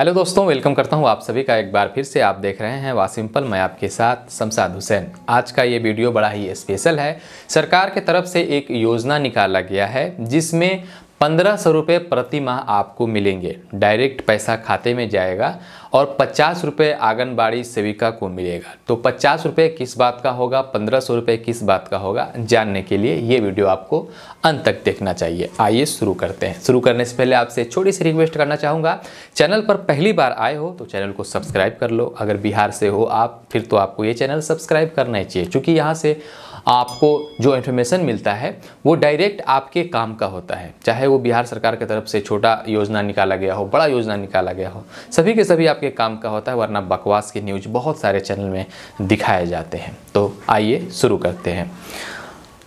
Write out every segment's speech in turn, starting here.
hello दोस्तों welcome करता हूं आप सभी का एक बार फिर से आप देख रहे हैं वासिम्पल मैं आपके साथ शमसाद हुसैन आज का ये वीडियो बड़ा ही स्पेशल है सरकार के तरफ से एक योजना निकाला गया है जिसमें पंद्रह सौ रुपये प्रति माह आपको मिलेंगे डायरेक्ट पैसा खाते में जाएगा और पचास रुपये आंगनबाड़ी सेविका को मिलेगा तो पचास रुपये किस बात का होगा पंद्रह सौ रुपये किस बात का होगा जानने के लिए ये वीडियो आपको अंत तक देखना चाहिए आइए शुरू करते हैं शुरू करने से पहले आपसे छोटी सी रिक्वेस्ट करना चाहूँगा चैनल पर पहली बार आए हो तो चैनल को सब्सक्राइब कर लो अगर बिहार से हो आप फिर तो आपको ये चैनल सब्सक्राइब करना ही चाहिए चूँकि यहाँ से आपको जो इन्फॉर्मेशन मिलता है वो डायरेक्ट आपके काम का होता है चाहे वो बिहार सरकार की तरफ से छोटा योजना निकाला गया हो बड़ा योजना निकाला गया हो सभी के सभी आपके काम का होता है वरना बकवास की न्यूज बहुत सारे चैनल में दिखाए जाते हैं तो आइए शुरू करते हैं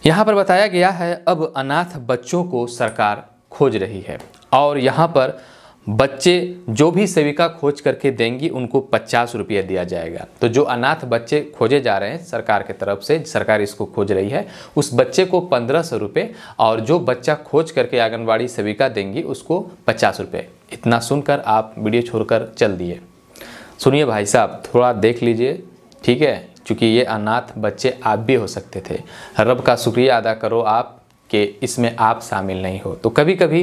यहाँ पर बताया गया है अब अनाथ बच्चों को सरकार खोज रही है और यहाँ पर बच्चे जो भी सेविका खोज करके देंगी उनको पचास रुपये दिया जाएगा तो जो अनाथ बच्चे खोजे जा रहे हैं सरकार के तरफ से सरकार इसको खोज रही है उस बच्चे को पंद्रह सौ रुपये और जो बच्चा खोज करके आंगनबाड़ी सेविका देंगी उसको पचास रुपये इतना सुनकर आप वीडियो छोड़कर चल दिए सुनिए भाई साहब थोड़ा देख लीजिए ठीक है चूँकि ये अनाथ बच्चे आप भी हो सकते थे रब का शुक्रिया अदा करो आप कि इसमें आप शामिल नहीं हो तो कभी कभी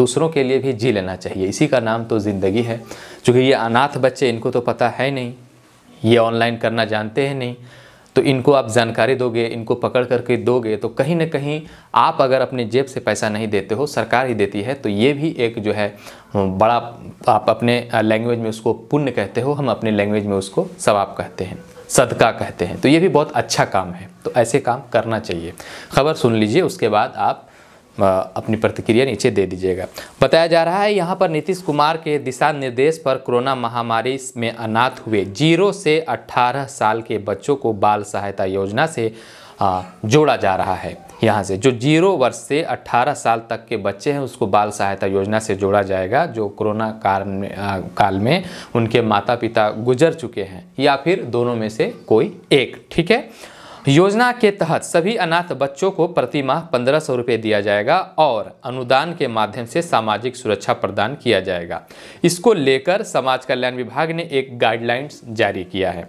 दूसरों के लिए भी जी लेना चाहिए इसी का नाम तो ज़िंदगी है चूँकि ये अनाथ बच्चे इनको तो पता है नहीं ये ऑनलाइन करना जानते हैं नहीं तो इनको आप जानकारी दोगे इनको पकड़ करके दोगे तो कहीं ना कहीं आप अगर अपने जेब से पैसा नहीं देते हो सरकार ही देती है तो ये भी एक जो है बड़ा आप अपने लैंग्वेज में उसको पुण्य कहते हो हम अपने लैंग्वेज में उसको सवाब कहते हैं सदका कहते हैं तो ये भी बहुत अच्छा काम है तो ऐसे काम करना चाहिए खबर सुन लीजिए उसके बाद आप अपनी प्रतिक्रिया नीचे दे दीजिएगा बताया जा रहा है यहाँ पर नीतीश कुमार के दिशा निर्देश पर कोरोना महामारी में अनाथ हुए जीरो से अट्ठारह साल के बच्चों को बाल सहायता योजना से जोड़ा जा रहा है यहाँ से जो जीरो वर्ष से 18 साल तक के बच्चे हैं उसको बाल सहायता योजना से जोड़ा जाएगा जो कोरोना काल में काल में उनके माता पिता गुजर चुके हैं या फिर दोनों में से कोई एक ठीक है योजना के तहत सभी अनाथ बच्चों को प्रति माह पंद्रह सौ रुपये दिया जाएगा और अनुदान के माध्यम से सामाजिक सुरक्षा प्रदान किया जाएगा इसको लेकर समाज कल्याण विभाग ने एक गाइडलाइंस जारी किया है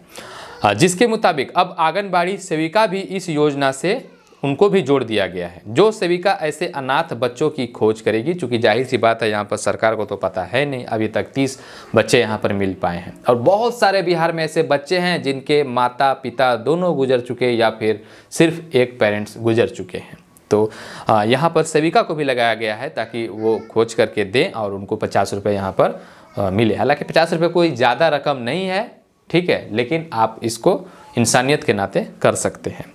जिसके मुताबिक अब आंगनबाड़ी सेविका भी इस योजना से उनको भी जोड़ दिया गया है जो सेविका ऐसे अनाथ बच्चों की खोज करेगी चूँकि जाहिर सी बात है यहाँ पर सरकार को तो पता है नहीं अभी तक तीस बच्चे यहाँ पर मिल पाए हैं और बहुत सारे बिहार में ऐसे बच्चे हैं जिनके माता पिता दोनों गुजर चुके या फिर सिर्फ एक पेरेंट्स गुजर चुके हैं तो यहाँ पर सेविका को भी लगाया गया है ताकि वो खोज करके दें और उनको पचास रुपये यहाँ पर मिले हालांकि पचास रुपये कोई ज़्यादा रकम नहीं है ठीक है लेकिन आप इसको इंसानियत के नाते कर सकते हैं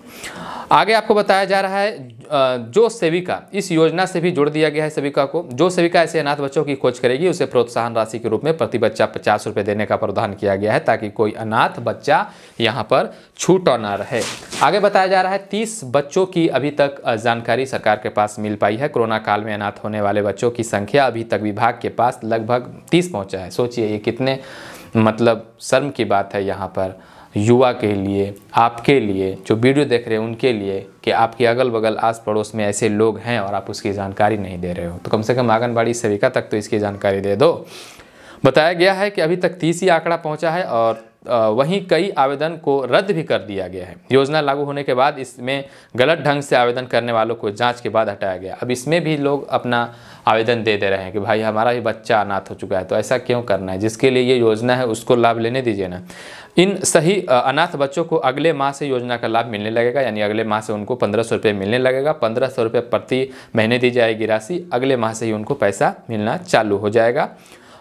आगे आपको बताया जा रहा है जो सेविका इस योजना से भी जोड़ दिया गया है सेविका को जो सेविका ऐसे अनाथ बच्चों की खोज करेगी उसे प्रोत्साहन राशि के रूप में प्रति बच्चा पचास रुपये देने का प्रावधान किया गया है ताकि कोई अनाथ बच्चा यहाँ पर छूट ना रहे आगे बताया जा रहा है तीस बच्चों की अभी तक जानकारी सरकार के पास मिल पाई है कोरोना काल में अनाथ होने वाले बच्चों की संख्या अभी तक विभाग के पास लगभग तीस पहुँचा है सोचिए ये कितने मतलब शर्म की बात है यहाँ पर युवा के लिए आपके लिए जो वीडियो देख रहे हैं उनके लिए कि आपके अगल बगल आस पड़ोस में ऐसे लोग हैं और आप उसकी जानकारी नहीं दे रहे हो तो कम से कम आंगनबाड़ी सेविका तक तो इसकी जानकारी दे दो बताया गया है कि अभी तक तीस ही आंकड़ा पहुंचा है और वहीं कई आवेदन को रद्द भी कर दिया गया है योजना लागू होने के बाद इसमें गलत ढंग से आवेदन करने वालों को जांच के बाद हटाया गया अब इसमें भी लोग अपना आवेदन दे दे रहे हैं कि भाई हमारा भी बच्चा अनाथ हो चुका है तो ऐसा क्यों करना है जिसके लिए ये योजना है उसको लाभ लेने दीजिए ना इन सही अनाथ बच्चों को अगले माह से योजना का लाभ मिलने लगेगा यानी अगले माह से उनको पंद्रह सौ रुपये मिलने लगेगा पंद्रह सौ रुपये प्रति महीने दी जाएगी राशि अगले माह से ही उनको पैसा मिलना चालू हो जाएगा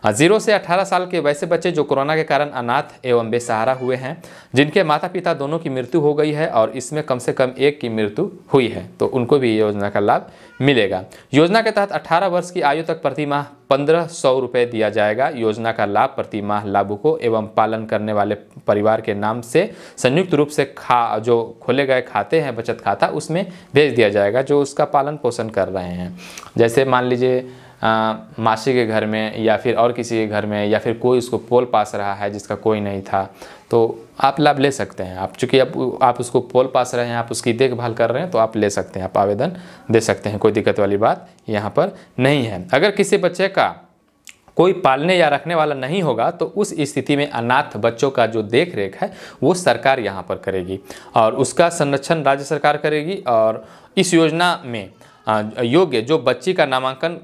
हाँ, जीरो से 18 साल के वैसे बच्चे जो कोरोना के कारण अनाथ एवं बेसहारा हुए हैं जिनके माता पिता दोनों की मृत्यु हो गई है और इसमें कम से कम एक की मृत्यु हुई है तो उनको भी योजना का लाभ मिलेगा योजना के तहत 18 वर्ष की आयु तक प्रति माह पंद्रह सौ रुपये दिया जाएगा योजना का लाभ प्रति माह लाभुकों एवं पालन करने वाले परिवार के नाम से संयुक्त रूप से खा जो खोले गए खाते हैं बचत खाता उसमें भेज दिया जाएगा जो उसका पालन पोषण कर रहे हैं जैसे मान लीजिए मासी के घर में या फिर और किसी के घर में या फिर कोई उसको पोल पास रहा है जिसका कोई नहीं था तो आप लाभ ले सकते हैं आप चूँकि आप आप उसको पोल पास रहे हैं आप उसकी देखभाल कर रहे हैं तो आप ले सकते हैं आप आवेदन दे सकते हैं कोई दिक्कत वाली बात यहाँ पर नहीं है अगर किसी बच्चे का कोई पालने या रखने वाला नहीं होगा तो उस स्थिति में अनाथ बच्चों का जो देख रेख है वो सरकार यहाँ पर करेगी और उसका संरक्षण राज्य सरकार करेगी और इस योजना में योग्य जो बच्ची का नामांकन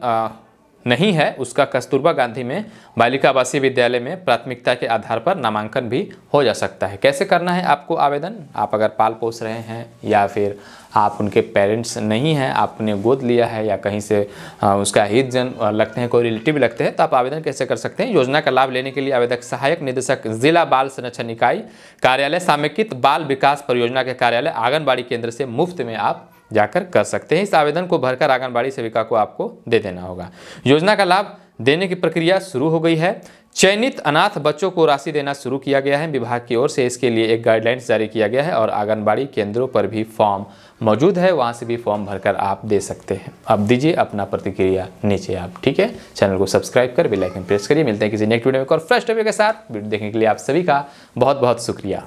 नहीं है उसका कस्तूरबा गांधी में बालिका आवासीय विद्यालय में प्राथमिकता के आधार पर नामांकन भी हो जा सकता है कैसे करना है आपको आवेदन आप अगर पाल पोस रहे हैं या फिर आप उनके पेरेंट्स नहीं हैं आपने गोद लिया है या कहीं से उसका हित जन लगते हैं कोई रिलेटिव लगते हैं तो आप आवेदन कैसे कर सकते हैं योजना का लाभ लेने के लिए आवेदक सहायक निदेशक जिला बाल संरक्षण इकाई कार्यालय समेकित बाल विकास परियोजना के कार्यालय आंगनबाड़ी केंद्र से मुफ्त में आप जाकर कर सकते हैं इस आवेदन को भरकर आंगनबाड़ी सेविका को आपको दे देना होगा योजना का लाभ देने की प्रक्रिया शुरू हो गई है चयनित अनाथ बच्चों को राशि देना शुरू किया गया है विभाग की ओर से इसके लिए एक गाइडलाइंस जारी किया गया है और आंगनबाड़ी केंद्रों पर भी फॉर्म मौजूद है वहाँ से भी फॉर्म भरकर आप दे सकते हैं अब दीजिए अपना प्रतिक्रिया नीचे आप ठीक है चैनल को सब्सक्राइब कर बेलाइकन प्रेस करिए मिलते हैं किसी नेक्स्ट वीडियो में और फ्रेश टॉपिक के साथ वीडियो देखने के लिए आप सभी का बहुत बहुत शुक्रिया